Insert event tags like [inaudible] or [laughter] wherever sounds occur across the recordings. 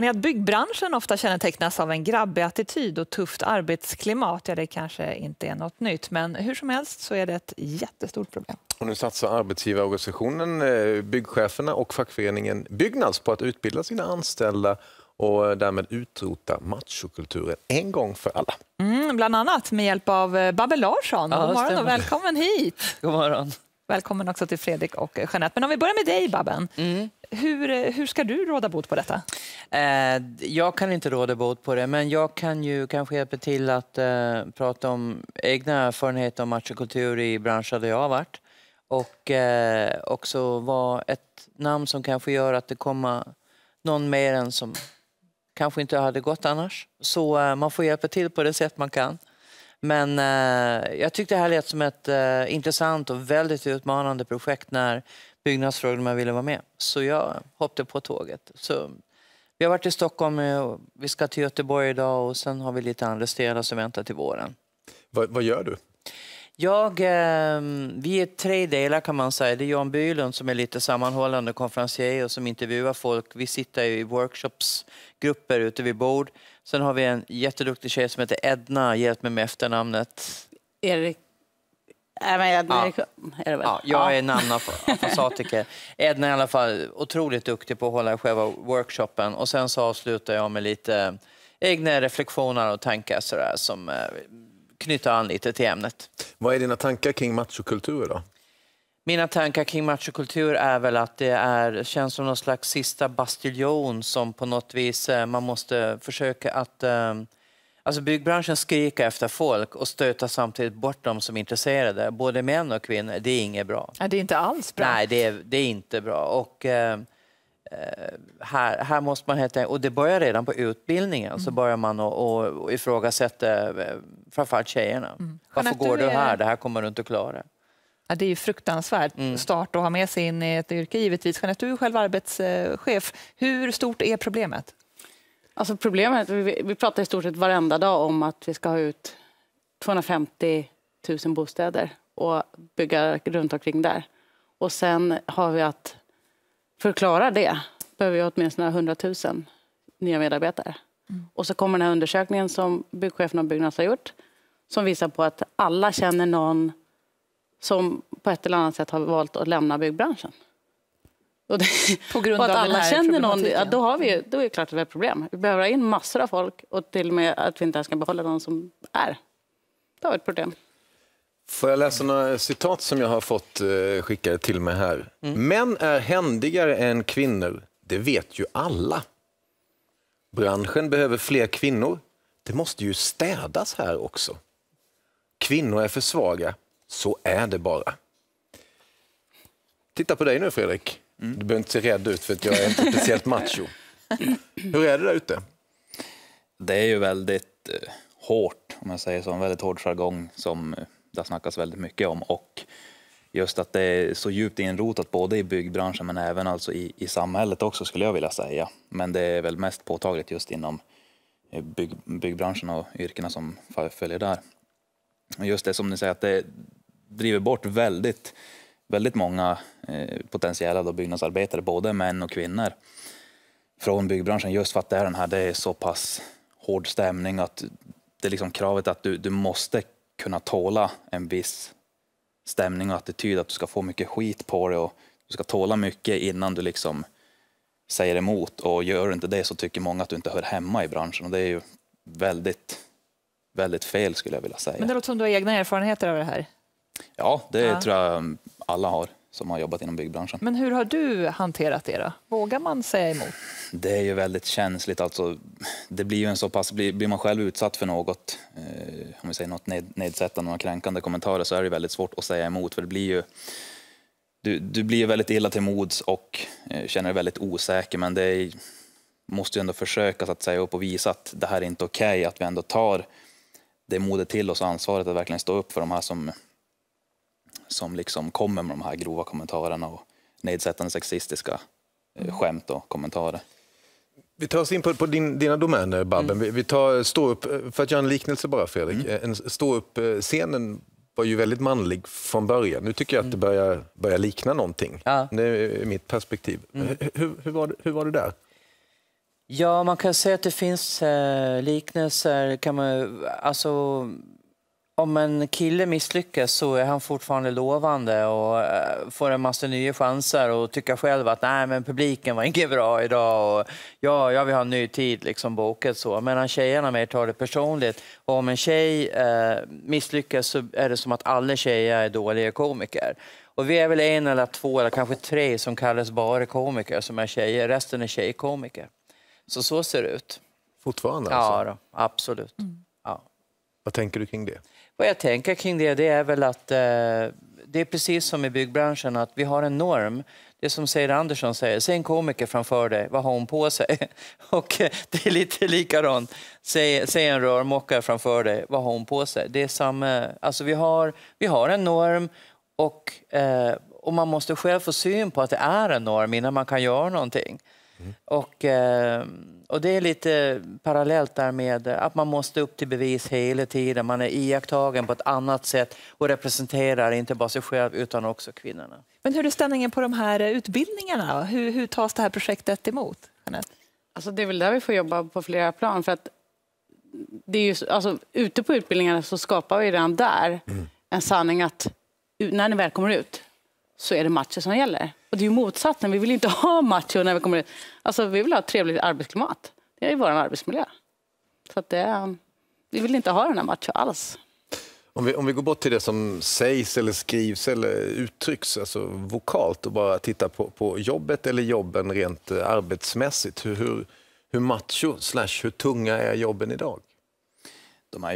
Men att byggbranschen ofta kännetecknas av en grabbig attityd och tufft arbetsklimat, ja det kanske inte är något nytt. Men hur som helst så är det ett jättestort problem. Och nu satsar arbetsgivarorganisationen, eh, byggcheferna och fackföreningen Byggnads på att utbilda sina anställda och därmed utrota machokulturen en gång för alla. Mm, bland annat med hjälp av eh, Babbel Larsson. God morgon och välkommen hit! God morgon. Välkommen också till Fredrik och Jeanette. Men om vi börjar med dig, Babben. Mm. Hur, eh, hur ska du råda bot på detta? Eh, jag kan inte råda bot på det, men jag kan ju kanske hjälpa till att eh, prata om egna erfarenheter om matchkultur i branscher där jag har varit. Och också vara ett namn som kanske gör att det kommer någon mer än som kanske inte hade gått annars. Så man får hjälpa till på det sätt man kan. Men eh, jag tyckte det här lät som ett eh, intressant och väldigt utmanande projekt när byggnadsfrågorna ville vara med. Så jag hoppade på tåget. Så vi har varit i Stockholm, eh, vi ska till Göteborg idag och sen har vi lite andra städer som väntar till våren. Vad, vad gör du? Jag, eh, vi är tre delar kan man säga. Det är Jan Bylund som är lite sammanhållande konferencier och som intervjuar folk. Vi sitter i workshopsgrupper ute vid bord. Sen har vi en jätteduktig tjej som heter Edna, hjälp mig med efternamnet. Erik Nej, men jag, ja. är det väl? Ja, jag är namnafasatiker. Edna är i alla fall otroligt duktig på att hålla själva workshopen. Och sen så avslutar jag med lite egna reflektioner och tankar sådär, som eh, knyta an lite till ämnet. Vad är dina tankar kring machokultur då? Mina tankar kring machokultur är väl att det är, känns som någon slags sista bastiljon som på något vis eh, man måste försöka att... Eh, alltså byggbranschen skriker efter folk och stöter samtidigt bort de som är intresserade, både män och kvinnor. Det är inget bra. det är inte alls bra. Nej, det är, det är inte bra. Och, eh, Eh, här, här måste man helt enkelt, och det börjar redan på utbildningen, mm. så börjar man att, att ifrågasätta eh, framförallt tjejerna. Mm. Varför Jeanette, går du här? Det här kommer du inte klara. Ja, det är ju fruktansvärt mm. start att ha med sig in i ett yrke givetvis. Jeanette, du är själv arbetschef. Hur stort är problemet? Alltså problemet, vi, vi pratar i stort sett varenda dag om att vi ska ha ut 250 000 bostäder och bygga runt omkring där. Och sen har vi att för att klara det behöver vi åtminstone 100 000 nya medarbetare. Mm. Och så kommer den här undersökningen som byggchefen och Byggnads har gjort som visar på att alla känner någon som på ett eller annat sätt har valt att lämna byggbranschen. Och det, [laughs] på grund och att av alla känner någon, ja, då, har vi, mm. då är det klart att vi har problem. Vi behöver ha in massor av folk och till och med att vi inte ens kan behålla de som är. Då har vi ett problem. Får jag läsa några citat som jag har fått eh, skickade till mig här? Mm. Män är händigare än kvinnor, det vet ju alla. Branschen behöver fler kvinnor. Det måste ju städas här också. Kvinnor är för svaga, så är det bara. Titta på dig nu Fredrik. Mm. Du behöver inte se rädd ut för att jag är inte speciellt macho. Hur är det där ute? Det är ju väldigt eh, hårt, om jag säger så, en väldigt hård jargong som eh, det har snackats väldigt mycket om. Och just att det är så djupt inrotat både i byggbranschen men även alltså i, i samhället också skulle jag vilja säga. Men det är väl mest påtagligt just inom eh, bygg, byggbranschen och yrkena som följer där. Och just det som ni säger att det driver bort väldigt, väldigt många eh, potentiella då byggnadsarbetare, både män och kvinnor, från byggbranschen just för att det är den här, det är så pass hård stämning att det är liksom kravet att du, du måste kunna tåla en viss stämning och attityd, att du ska få mycket skit på dig och du ska tåla mycket innan du liksom säger emot och gör du inte det så tycker många att du inte hör hemma i branschen och det är ju väldigt, väldigt fel skulle jag vilja säga. Men det låter som du har egna erfarenheter av det här? Ja, det ja. tror jag alla har som har jobbat inom byggbranschen. Men hur har du hanterat det? Då? Vågar man säga emot? Det är ju väldigt känsligt. Alltså, det blir ju en så pass, blir, blir man själv utsatt för något, eh, om vi säger något ned, nedsättande och kränkande kommentarer så är det väldigt svårt att säga emot för det blir ju du, du blir väldigt illa till mods och eh, känner dig väldigt osäker men det är, måste ju ändå försöka så att säga upp och visa att det här är inte okej, okay, att vi ändå tar det modet till oss ansvaret att verkligen stå upp för de här som som liksom kommer med de här grova kommentarerna och nedsättande sexistiska eh, mm. skämt och kommentarer. Vi tar oss in på, på din, dina domäner, Babben. Mm. Vi, vi, tar eh, stå upp, eh, för att göra en liknelse bara, Fredrik. Mm. En stå upp-scenen var ju väldigt manlig från början. Nu tycker jag att det mm. börjar, börjar likna någonting. Ja. Det är mitt perspektiv. Mm. Hur, hur, var det, hur var det där? Ja, man kan säga att det finns eh, liknelser. Kan man, alltså, om en kille misslyckas så är han fortfarande lovande och eh, får en massa nya chanser och tycker själv att nej men publiken var inte bra idag och ja, jag vill ha en ny tid liksom bokat så. Medan tjejerna mer tar det personligt. Och om en tjej eh, misslyckas så är det som att alla tjejer är dåliga komiker. Och vi är väl en eller två eller kanske tre som kallas bara komiker som är tjejer. Resten är tjejkomiker. Så så ser det ut. Fortfarande alltså? Ja, då, absolut. Mm. Vad tänker du kring det? Vad jag tänker kring det, det är väl att eh, det är precis som i byggbranschen att vi har en norm. Det som Seira Andersson säger, se en komiker framför dig, vad har hon på sig? [laughs] Och eh, [laughs] det är lite likadant, se, en rörmokare framför dig, vad har hon på sig? Det är samma, alltså vi har, vi har en norm och, eh, och man måste själv få syn på att det är en norm innan man kan göra någonting. Och, eh, och det är lite parallellt där med att man måste upp till bevis hela tiden. Man är iakttagen på ett annat sätt och representerar inte bara sig själv utan också kvinnorna. Men hur är ställningen på de här utbildningarna? Hur, hur tas det här projektet emot? Alltså det är väl där vi får jobba på flera plan. För att det är ju, alltså, ute på utbildningarna så skapar vi redan där mm. en sanning att när ni väl kommer ut så är det matcher som gäller. Och det är ju motsatsen, vi vill inte ha macho när vi kommer ut. Alltså vi vill ha ett trevligt arbetsklimat. Det är ju vår arbetsmiljö. Så att det, vi vill inte ha den här macho alls. Om vi, om vi går bort till det som sägs eller skrivs eller uttrycks, alltså vokalt och bara tittar på, på jobbet eller jobben rent eh, arbetsmässigt. Hur, hur, hur macho slash hur tunga är jobben idag?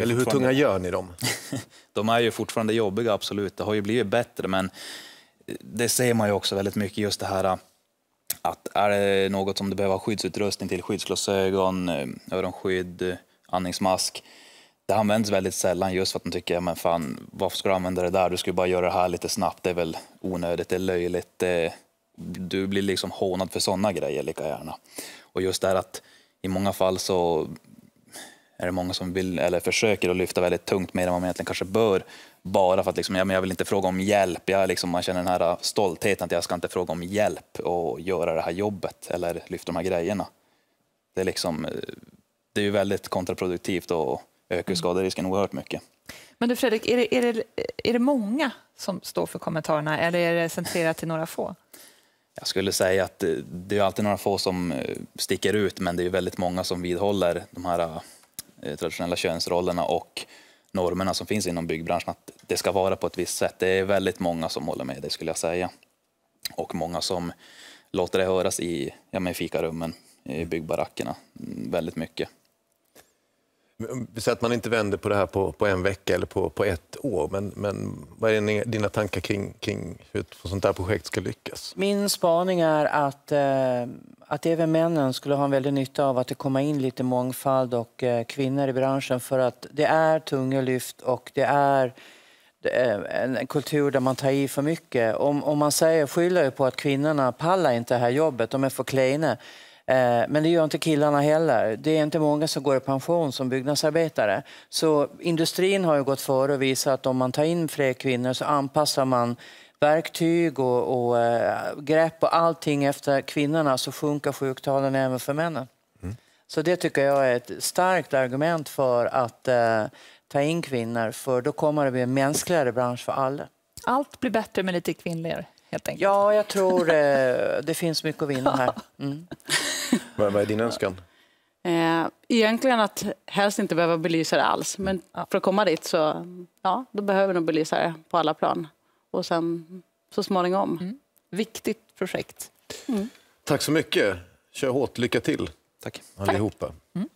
eller hur tunga gör ni dem? [laughs] de är ju fortfarande jobbiga, absolut. Det har ju blivit bättre, men det ser man ju också väldigt mycket, just det här äh, att är det något som du behöver ha skyddsutrustning till, skyddsglasögon, eh, öronskydd, eh, andningsmask, det används väldigt sällan just för att man tycker, men fan, varför ska du använda det där? Du ska ju bara göra det här lite snabbt, det är väl onödigt, det är löjligt. Du blir liksom hånad för sådana grejer lika gärna. Och just det här att i många fall så är det många som vill, eller försöker att lyfta väldigt tungt mer än vad man egentligen kanske bör. Bara för att liksom, ja, men jag vill inte fråga om hjälp. Jag liksom, man känner den här äh, stoltheten att jag ska inte fråga om hjälp och göra det här jobbet eller lyfta de här grejerna. Det är, liksom, äh, det är väldigt kontraproduktivt och ökar mm. skaderisken oerhört mycket. Men du Fredrik, är det, är, det, är det många som står för kommentarerna eller är det centrerat till några få? Jag skulle säga att äh, det är alltid några få som sticker ut men det är väldigt många som vidhåller de här Eh, traditionella könsrollerna och normerna som finns inom byggbranschen, att det ska vara på ett visst sätt. Det är väldigt många som håller med dig skulle jag säga. Och många som låter det höras i ja, fikarummen, i byggbarackerna, mm, väldigt mycket. Vi säger att man inte vänder på det här på, på en vecka eller på, på ett år. Men, men vad är dina tankar kring, kring hur ett sånt här projekt ska lyckas? Min spaning är att, eh, att även männen skulle ha en väldig nytta av att det kommer in lite mångfald och eh, kvinnor i branschen. För att det är tunga lyft och det är eh, en kultur där man tar i för mycket. Om, om man säger, skyller på att kvinnorna pallar inte det här jobbet, de är för klena. Eh, men det gör inte killarna heller. Det är inte många som går i pension som byggnadsarbetare. Så industrin har ju gått före och visat att om man tar in fler kvinnor så anpassar man verktyg och, och eh, grepp och allting efter kvinnorna så sjunker sjuktalen även för männen. Mm. Så det tycker jag är ett starkt argument för att eh, ta in kvinnor för då kommer det bli en mänskligare bransch för alla. Allt blir bättre med lite kvinnligare helt enkelt. Ja, jag tror eh, det finns mycket att vinna här. [laughs] Mm. Vad är din önskan? Eh, egentligen att helst inte behöva belysa det alls, men för att komma dit så ja, då behöver vi nog belysa det på alla plan. Och sen så småningom. Mm. Viktigt projekt. Mm. Tack så mycket. Kör hårt. Lycka till, Tack. allihopa. Tack. Mm.